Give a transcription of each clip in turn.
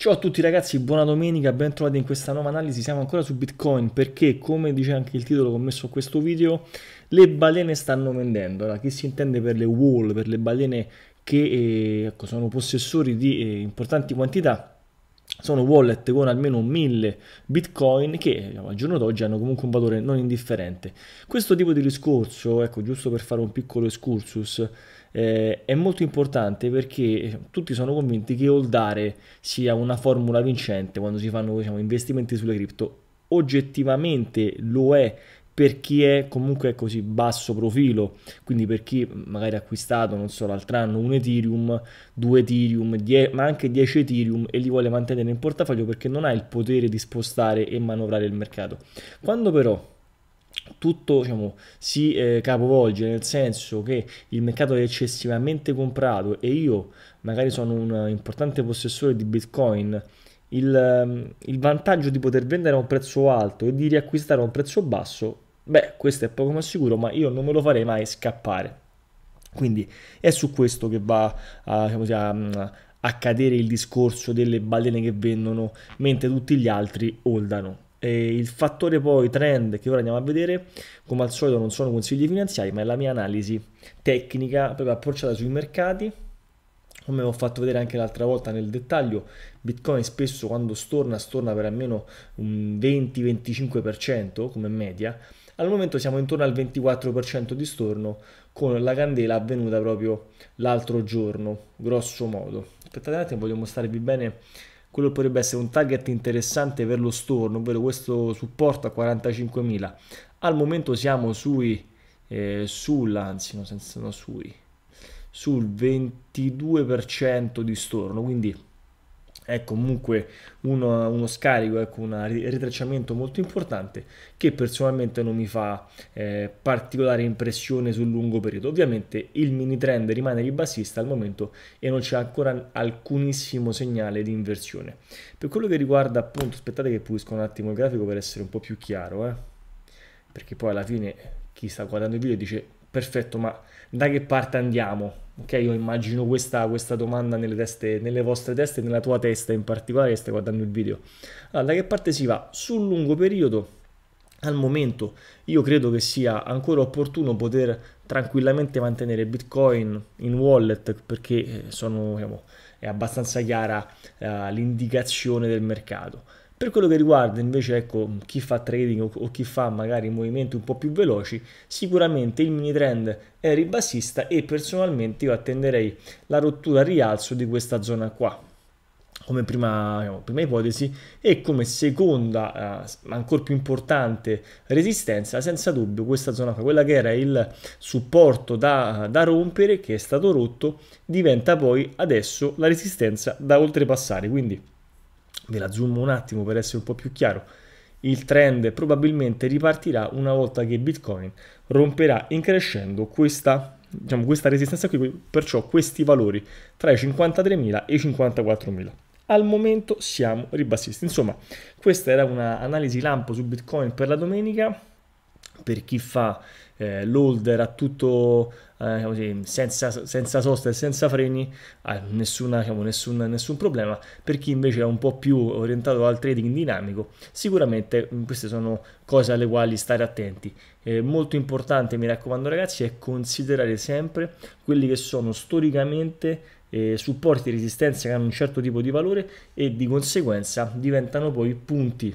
Ciao a tutti ragazzi, buona domenica, ben trovati in questa nuova analisi, siamo ancora su Bitcoin perché come dice anche il titolo che ho messo a questo video, le balene stanno vendendo, allora che si intende per le wall, per le balene che eh, ecco, sono possessori di eh, importanti quantità sono wallet con almeno 1000 bitcoin che al giorno d'oggi hanno comunque un valore non indifferente. Questo tipo di discorso, ecco, giusto per fare un piccolo excursus, eh, è molto importante perché eh, tutti sono convinti che holdare sia una formula vincente quando si fanno diciamo, investimenti sulle cripto. Oggettivamente lo è per chi è comunque così basso profilo, quindi per chi magari ha acquistato, non so, l'altro anno un Ethereum, due Ethereum, ma anche 10 Ethereum e li vuole mantenere in portafoglio perché non ha il potere di spostare e manovrare il mercato. Quando però tutto diciamo, si eh, capovolge nel senso che il mercato è eccessivamente comprato e io magari sono un importante possessore di bitcoin il, ehm, il vantaggio di poter vendere a un prezzo alto e di riacquistare a un prezzo basso Beh, questo è poco ma sicuro, ma io non me lo farei mai scappare. Quindi è su questo che va a, diciamo a, mm, a cadere il discorso delle balene che vendono, mentre tutti gli altri holdano. E il fattore poi trend che ora andiamo a vedere, come al solito non sono consigli finanziari, ma è la mia analisi tecnica proprio approcciata sui mercati. Come ho fatto vedere anche l'altra volta nel dettaglio, Bitcoin spesso quando storna, storna per almeno un 20-25% come media, al momento siamo intorno al 24% di storno con la candela avvenuta proprio l'altro giorno, grosso modo. Aspettate un attimo, voglio mostrarvi bene quello potrebbe essere un target interessante per lo storno, ovvero questo supporto a 45.000. Al momento siamo sui, eh, sul, no, senza, no, sui, sul 22% di storno, quindi è comunque uno, uno scarico, ecco, un ritracciamento molto importante che personalmente non mi fa eh, particolare impressione sul lungo periodo. Ovviamente il mini trend rimane ribassista al momento e non c'è ancora alcunissimo segnale di inversione. Per quello che riguarda appunto, aspettate che pulisco un attimo il grafico per essere un po' più chiaro, eh? perché poi alla fine chi sta guardando il video dice perfetto ma da che parte andiamo? Ok, io immagino questa, questa domanda nelle, teste, nelle, vostre teste, nella tua testa in particolare che stai guardando il video. Allora, da che parte si va? Sul lungo periodo, al momento, io credo che sia ancora opportuno poter tranquillamente mantenere Bitcoin in wallet perché eh, sono, diciamo, è abbastanza chiara eh, l'indicazione del mercato per quello che riguarda invece ecco, chi fa trading o, o chi fa magari movimenti un po' più veloci, sicuramente il mini trend è ribassista e personalmente io attenderei la rottura a rialzo di questa zona qua come prima, diciamo, prima, ipotesi e come seconda, eh, ancora più importante, resistenza, senza dubbio questa zona qua, quella che era il supporto da, da, rompere, che è stato rotto, diventa poi adesso la resistenza da oltrepassare. Quindi ve la zoom un attimo per essere un po' più chiaro, il trend probabilmente ripartirà una volta che Bitcoin romperà in crescendo questa diciamo, questa resistenza qui, perciò questi valori tra i 53.000 e i 54.000. Al momento siamo ribassisti. Insomma, questa era un'analisi lampo su Bitcoin per la domenica per chi fa eh, l'holder a tutto eh, così, senza, senza, sosta e senza freni eh, nessuna, diciamo, nessun, nessun, problema per chi invece è un po' più orientato al trading dinamico sicuramente mm, queste sono cose alle quali stare attenti eh, molto importante mi raccomando ragazzi è considerare sempre quelli che sono storicamente eh, supporti e resistenze che hanno un certo tipo di valore e di conseguenza diventano poi punti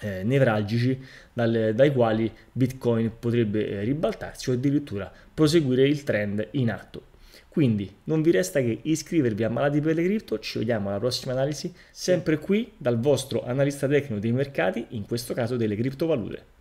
eh, nevralgici dal, dai quali Bitcoin potrebbe eh, ribaltarsi o addirittura proseguire il trend in atto. Quindi non vi resta che iscrivervi a Malati per le Crypto, ci vediamo alla prossima analisi, sempre qui dal vostro analista tecnico dei mercati, in questo caso delle criptovalute.